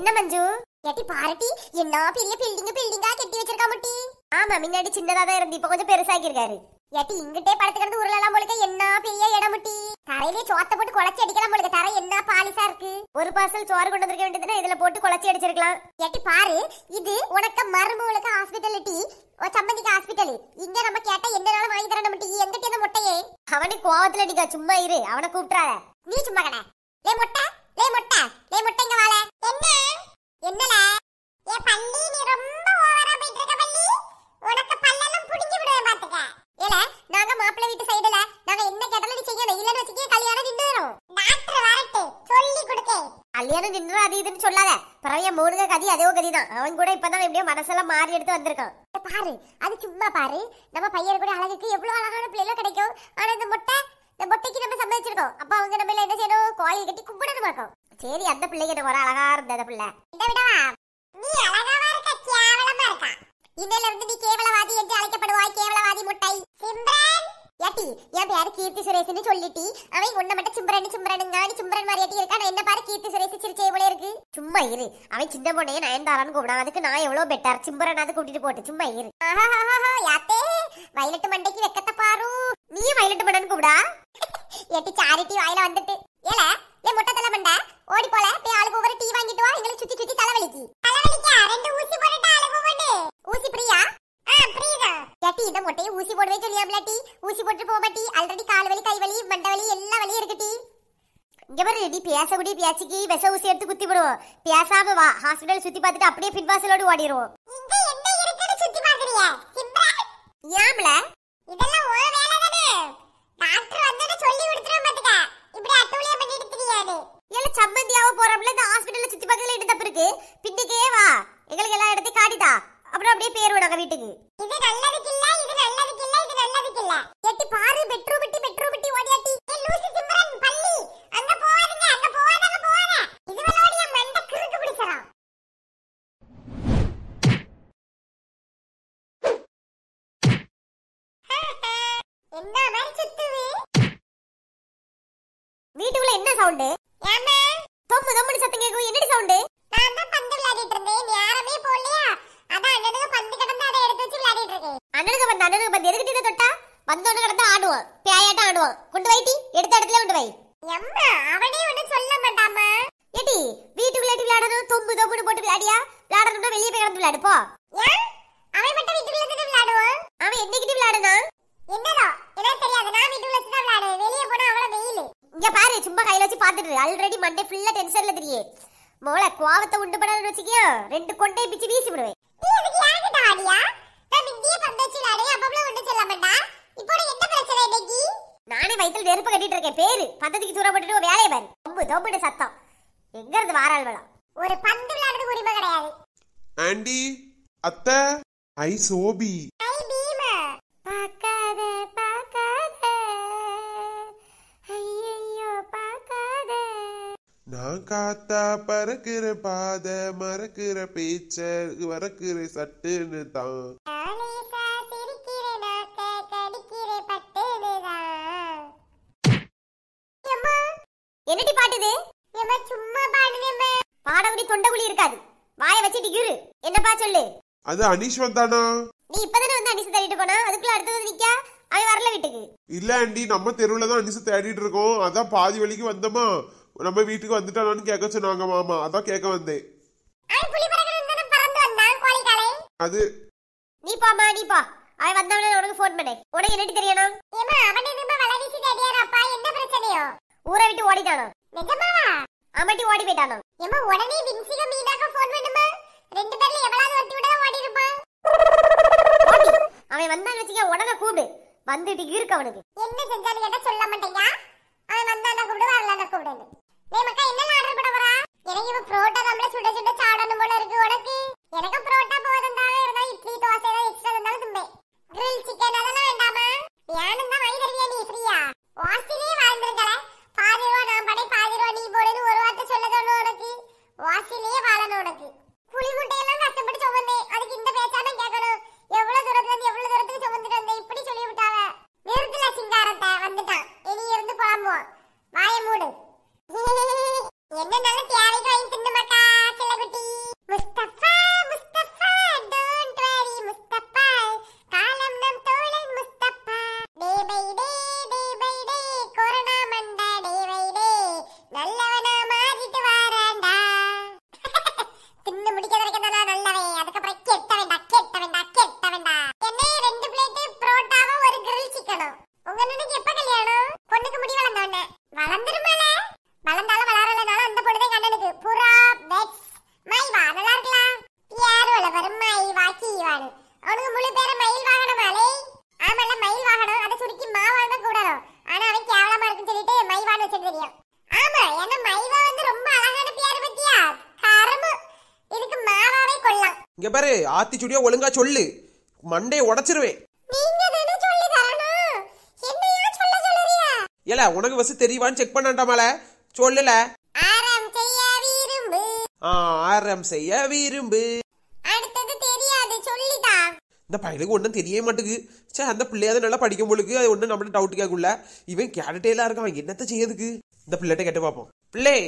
என்ன மஞ்சு எட்டி பாரட்டி என்ன பெரிய பில்டிங் பில்டிங்கா கட்டி வச்சிருக்கா முட்டி ஆமா முன்னாடி சின்னதா இருந்து இப்ப கொஞ்சம் பெருசாக்கிருக்காரு எட்டி இங்கிட்டே படுத்துக்கிறது உருளலாம் போலுக்க என்ன பெரிய இடம் முட்டி தரையிலே சோத்த போட்டு குழச்சி அடிக்கலாம் போலுக்கு தரை என்ன பாலிசா இருக்கு ஒரு பார்சல் சோறு கொண்டு வந்திருக்க வேண்டியதுன்னா இதுல போட்டு குழச்சி அடிச்சிருக்கலாம் எட்டி பாரு இது உனக்கு மருமகளுக்கு ஹாஸ்பிட்டாலிட்டி சம்பந்திக்கு ஹாஸ்பிட்டல் இங்க நம்ம கேட்டா வாங்கி தரணும் முட்டி எங்கிட்ட கோவத்துல அடிக்கா சும்மா இரு அவனை நீ சும்மா கடை டேய் முட்டை டேய் முட்டை இங்க வாளே என்ன என்னல ஏ பல்லி நீ ரொம்ப ஓவரா போயிட்டு இருக்க பல்லி உனக்கு பல்லெல்லாம் புடிங்கி விடுவேன் பாத்துக்க ஏல நாங்க மாப்பிள்ளை வீட்டு சைடுல நாங்க என்ன கேட்டாலும் செய்யணும் இல்லன்னு வச்சுக்கே கல்யாணம் நின்னுரும் டாக்டர் வரட்டு சொல்லி கொடுக்க கல்யாணம் நின்னுரும் அது இதுன்னு சொல்லாத பரவாயில்ல மோனுக பாரு அது சும்மா பாரு நம்ம பையன் கூட அழகுக்கு எவ்வளவு அழகான பிள்ளைகளும் கிடைக்கும் ஆனா இந்த முட்டை இந்த பொட்டைக்கு நம்ம சம்மதிச்சிருக்கோம் அப்ப அவங்க நம்ம என்ன செய்யணும் கோயில் கட்டி கும்பிடணும் பார்க்கும் சரி அந்த பிள்ளைகிட்ட ஒரு அழகா இருந்த அந்த பிள்ளை இந்த விடவா நீ அழகாவா இருக்க கேவலமா இருக்கா இன்னையில இருந்து நீ கேவலவாதி என்று அழைக்கப்படுவாய் கேவலவாதி முட்டை சிம்ரன் ஏட்டி என் பேர் கீர்த்தி சுரேஷ்னு சொல்லிட்டி அவன் உன்ன மட்டும் சிம்பரன் சிம்பரன் ஞானி சிம்பரன் மாதிரியாட்டி இருக்கான் என்ன பாரு கீர்த்தி சுரேஷ் சிரிச்சே போல இருக்கு சும்மா இரு அவன் சின்ன பொண்ணையே நயன்தாரான்னு கூப்பிடா அதுக்கு நான் எவ்வளவு பெட்டார் அது கூட்டிட்டு போட்டு சும்மா இரு ஆஹா யாத்தே வயலட்டு மண்டைக்கு வெக்கத்தை பாரு நீ வயலட்டு மண்டன் கூப்பிடா ஏட்டி சாரிட்டி வாயில வந்துட்டு ஏல ஏ முட்டை தலை மண்டை ஓடி போல போய் ஆளுக்கு ஒவ்வொரு டீ வாங்கிட்டு வா எங்களை சுத்தி சுத்தி தலைவலிக்கு தலைவலிக்கா ரெண்டு ஊசி போட்டுட்டு ஆளுக்கு ஊசி பிரியா ஏட்டி இதை மொட்டையும் ஊசி போடவே சொல்லியா டி ஊசி போட்டு போபாட்டி ஆல்ரெடி கால் வலி கை வலி மண்ட வலி எல்லா வலியும் இருக்குட்டி இங்க பாரு டி பேச கூடிய பேச்சுக்கு விஷ ஊசி எடுத்து குத்தி விடுவோம் பேசாம வா ஹாஸ்பிட்டல் சுத்தி பார்த்துட்டு அப்படியே பின்வாசலோடு ஓடிடுவோம் ஏம்ல இதெல்லாம் ஒரு வேலை தானே டாக்டர் வந்தத சொல்லி விடுறேன் பாத்துக்க இப்படி அட்டூழியம் பண்ணிட்டு தெரியாது ஏல சம்மந்தி என்ன மாதிரி சுத்துவே வீட்டுக்குள்ள என்ன சவுண்ட் ஏமா தொம்பு தொம்புனு சத்தம் கேக்கும் என்னடி சவுண்ட் நான் தான் பந்து விளையாடிட்டு இருந்தேன் நீ யாருமே போலையா அதான் அண்ணனுக்கு பந்து கிடந்து அதை எடுத்து வச்சு விளையாடிட்டு இருக்கேன் அண்ணனுக்கு பந்து அண்ணனுக்கு பந்து எதுக்கு இதை தொட்டா வந்தோன்னு கிடந்து ஆடுவோம் பேயாட்டம் ஆடுவோம் கொண்டு வைட்டி எடுத்த இடத்துல கொண்டு வை எம்மா அவனே ஒண்ணு சொல்ல மாட்டாமா ஏடி வீட்டுக்குள்ள விளையாடணும் தொம்பு தொம்புனு போட்டு விளையாடியா விளையாடணும்னா வெளியே போய் கிடந்து விளையாடுப்போ அவன் மட்டும் வீட்டுக்குள்ள விளையாடுவான் அவன் என்னைக்கிட்டு விளையாடுனா என்னடா எனக்கு தெரியாது நான் வீட்டுல வச்சு தான் விளையாடுவேன் வெளியே போனா அவ்வளவு வெயில் இங்க பாரு சும்மா கையில வச்சு பாத்துட்டு ஆல்ரெடி மண்டே ஃபுல்லா டென்ஷன்ல தெரியே மோள கோவத்தை உண்டு பண்ணனு வச்சுக்கியோ ரெண்டு கொண்டே பிச்சு வீசி விடுவேன் நீ அதுக்கு யாருக்கிட்ட வாடியா நான் இங்கேயே பந்து வச்சு விளையாடு அப்பப்பள ஒண்ணு சொல்ல மாட்டா இப்போ என்ன பிரச்சனை இன்னைக்கு நானே வயித்துல நெருப்பு கட்டிட்டு இருக்கேன் பேரு பந்தத்துக்கு தூரம் போட்டுட்டு வேலையை பாரு தொம்பு தொம்புன்னு சத்தம் எங்க இருந்து வாரால் வேலாம் ஒரு பந்து விளையாடுறது உரிமை கிடையாது ஆண்டி அத்தை ஐ சோபி ஐ காத்தா பறக்கிற பாத மறக்கிற பேச்ச மறக்கிற சட்டுன்னு தான் என்னடி பாட்டுது சும்மா பாடுதேம்மா பாடகுடி தொண்டகுடி இருக்காது வாய வச்சிட்டு இரு என்னப்பா சொல்லு அது அனீஷ் வந்தானா நீ இப்பதானே வந்து அனிசு தேடிட்டு போனா அதுக்குள்ள அடுத்தது நிக்கா அவன் வரல வீட்டுக்கு இல்ல ஆண்டி நம்ம தெருவுல தான் அனிசு தேடிட்டு இருக்கோம் அதான் பாதி வழிக்கு வந்தோமா நம்ம வீட்டுக்கு வந்துட்டானான்னு கேட்க சொன்னாங்க மாமா அதான் கேட்க வந்தேன் அது நீ போமா நீ போ அவன் வந்தவன உனக்கு ஃபோன் பண்ணு உனக்கு என்னட்டு தெரியணும் ஏமா அவன் என்னமா வலை வீசி என்ன பிரச்சனையோ ஊரை விட்டு ஓடிட்டானோ நிஜமாவா அவன்ட்டி ஓடி போயிட்டானோ ஏமா உடனே வின்சிக மீனாக்க ஃபோன் பண்ணுமா ரெண்டு பேர்ல எவ்வளவு ஒருத்தி விட ஓடி இருப்பான் அவன் வந்தான் வச்சுக்க உடனே கூப்பிடு வந்துட்டு இருக்க அவனுக்கு என்ன செஞ்சாலும் கேட்டா சொல்ல மாட்டேங்க அவன் வந்தானா கூப்பிடு வரலான்னா கூப்பிடுன்னு மே மக்கா என்ன ஆர்டர் பண்ண போறா எனக்கு இவ புரோட்டா கம்ப்ளீட் சுட சுட சாடணும் போல இருக்கு உனக்கு எனக்கு புரோட்டா இங்க பாரு ஆத்தி சுடியா ஒழுங்கா சொல்லு மண்டையை உடைச்சிருவேன் ஏல உனக்கு வசதி தெரியவான்னு செக் பண்ணாண்டாமல சொல்லல ஆரம் செய்ய விரும்பு இந்த பையனுக்கு ஒன்றும் தெரிய மாட்டேங்குது சே அந்த பிள்ளையாவது நல்லா படிக்கும் பொழுது அது ஒன்றும் நம்மள டவுட் கேட்குள்ள இவன் கேட்டுட்டே எல்லாம் இருக்கான் என்னத்த செய்யறதுக்கு இந்த பிள்ளைகிட்ட கேட்டு பார்ப்போம் பிள்ளை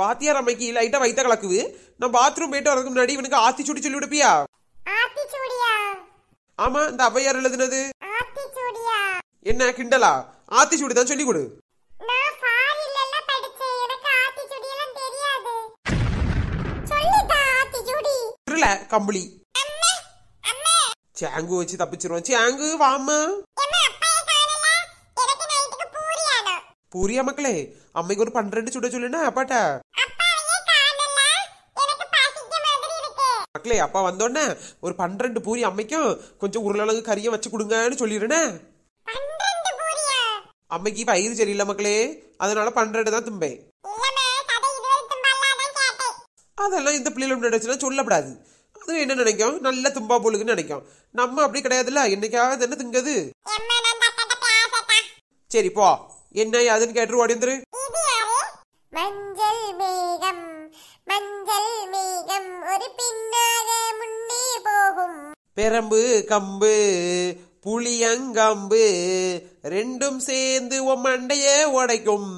பாத்தியார் அம்மைக்கு லைட்டா வைத்த கலக்குது நான் பாத்ரூம் போயிட்டு வரதுக்கு முன்னாடி இவனுக்கு ஆத்தி சுடி சொல்லி விடுப்பியா ஆமா இந்த அவையார் எழுதுனது என்ன கிண்டலா ஆத்தி சுடி தான் சொல்லி கொடு கம்பளி சாங்கு வச்சு தப்பிச்சிருவான் சாங்கு வாமா பூரி மக்களே அம்மைக்கு ஒரு பன்னிரண்டு சுட சொல்லுனா அப்பாட்டா மக்களே அப்பா வந்தோடனே ஒரு பன்னிரண்டு பூரி அம்மைக்கும் கொஞ்சம் உருளழகு கறியை வச்சு கொடுங்கன்னு சொல்லிடுனே அம்மைக்கு பயிர் சரியில்ல மக்களே அதனால பன்னிரண்டு தான் தும்பே அதெல்லாம் இந்த பிள்ளைகள் நினைச்சுன்னா சொல்லப்படாது அது என்ன நினைக்கும் நல்ல தும்பா போலுக்குன்னு நினைக்கும் நம்ம அப்படி கிடையாதுல்ல என்னைக்காவது என்ன திங்கது சரி போ என்ன அதன் கேட்டு ஓடிந்துரு மஞ்சள் மேகம் மஞ்சள் மேகம் ஒரு பின்னாக முன்னே போகும் பெரம்பு கம்பு புளியங்கம்பு ரெண்டும் சேர்ந்து உன் மண்டைய உடைக்கும்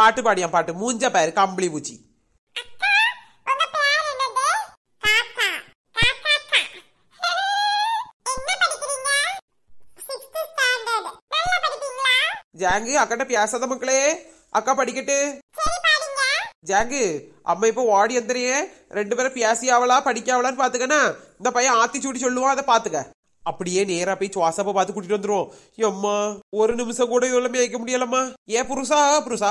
பாட்டு பாடியான் பாட்டு மூஞ்ச பாரு கம்பளி பூச்சி ஜாங்கு அக்கட்ட பேசாத மக்களே அக்கா படிக்கட்டு ஜாங்கு அம்மா இப்போ ஓடி எந்திரியே ரெண்டு பேரும் பேசியாவளா ஆவலா படிக்க ஆவலான்னு பாத்துக்கண்ணா இந்த பையன் ஆத்தி சூடி சொல்லுவான் அதை பாத்துக்க அப்படியே நேரா போய் சுவாசப்ப பார்த்து கூட்டிட்டு வந்துருவோம் அம்மா ஒரு நிமிஷம் கூட இவ்வளவு மேய்க்க முடியலம்மா ஏன் புருசா புருசா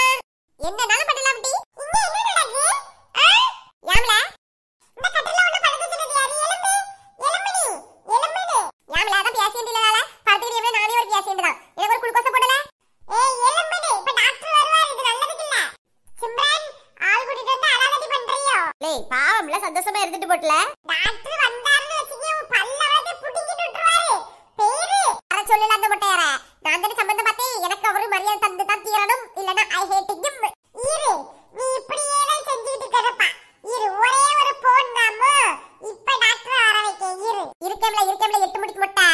என்னனாலும் பண்ணலாம் டி இங்க என்ன நடக்கு ஆ யாமல இந்த கட்டல ஒண்ணு படுத்து சொல்லுது யாரு எலும்பு எலும்பு நீ எலும்பு நீ யாமல அத பேசிட்டு இல்லனால படுத்துக்கிட்டு சொல்லல அந்த மட்டை நான் சம்பந்தம் பார்த்தேன் எனக்கு அவரு மரியாதை தந்து தான் தீரணும் இல்லனா ஐ ஹேட் ஹிம் இரு நீ இப்படியே தான் செஞ்சிட்டு இருக்கறப்பா இரு ஒரே ஒரு போன் நாம இப்ப டாக்டர் வர வைக்க இரு இருக்கேம்ல இருக்கேம்ல எட்டு மொட்டை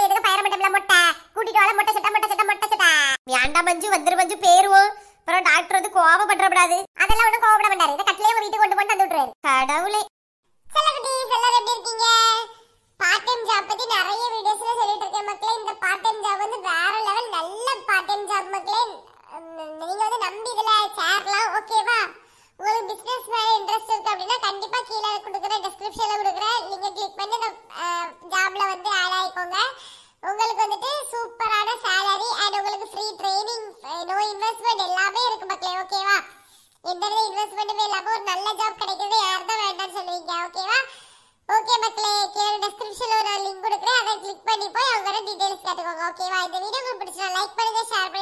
எதுக்கு பயிர மொட்டை கூட்டிட்டு மொட்டை மொட்டை மொட்டை வேண்டாம் வந்துரு பேருவோம் அப்புறம் டாக்டர் வந்து கோவப்படுறப்படாது அதெல்லாம் ஒன்றும் கோவப்பட மாட்டாரு இதை கட்டிலே வீட்டுக்கு கொண்டு போட்டு வந்து விட்டுருவாரு கடவுளே நீங்க வந்து நம்பி இதுல சேரலாம் ஓகேவா உங்களுக்கு பிசினஸ் மேல இன்ட்ரெஸ்ட் இருக்கு அப்படின்னா கண்டிப்பா கீழே கொடுக்குற டிஸ்கிரிப்ஷன்ல கொடுக்குற லிங்க் கிளிக் பண்ணி அந்த ஜாப்ல வந்து ஆட் ஆயிக்கோங்க உங்களுக்கு வந்துட்டு சூப்பரான சேலரி அண்ட் உங்களுக்கு ஃப்ரீ ட்ரைனிங் நோ இன்வெஸ்ட்மெண்ட் எல்லாமே இருக்கு மக்களே ஓகேவா எந்த இன்வெஸ்ட்மெண்ட்டுமே இல்லாம ஒரு நல்ல ஜாப் கிடைக்கிறது யார் தான் வேண்டாம்னு சொல்லுவீங்க ஓகேவா ஓகே மக்களே கீழே டிஸ்கிரிப்ஷன்ல ஒரு லிங்க் கொடுக்குறேன் அதை கிளிக் பண்ணி போய் அவங்க டீடைல்ஸ் கேட்டுக்கோங்க ஓகேவா இந்த வீடியோ உங்களுக்கு பிடிச்சா லைக் பண்ணுங்க ஷேர் பண்ணுங்க